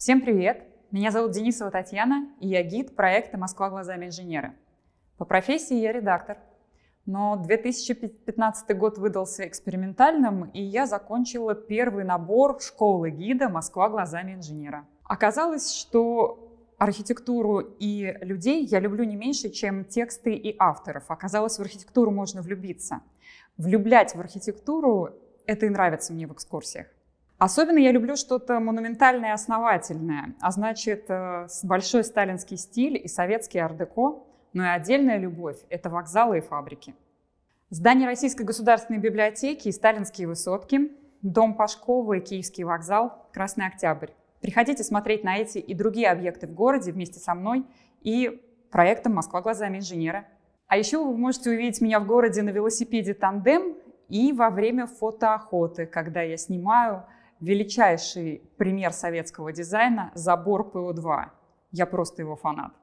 Всем привет! Меня зовут Денисова Татьяна, и я гид проекта «Москва глазами инженера». По профессии я редактор, но 2015 год выдался экспериментальным, и я закончила первый набор школы гида «Москва глазами инженера». Оказалось, что архитектуру и людей я люблю не меньше, чем тексты и авторов. Оказалось, в архитектуру можно влюбиться. Влюблять в архитектуру — это и нравится мне в экскурсиях. Особенно я люблю что-то монументальное и основательное, а значит, э, большой сталинский стиль и советский ардеко, но и отдельная любовь – это вокзалы и фабрики. Здание Российской государственной библиотеки и сталинские высотки, дом Пашкова и Киевский вокзал, Красный Октябрь. Приходите смотреть на эти и другие объекты в городе вместе со мной и проектом «Москва глазами инженера». А еще вы можете увидеть меня в городе на велосипеде «Тандем» и во время фотоохоты, когда я снимаю величайший пример советского дизайна – забор ПО-2. Я просто его фанат.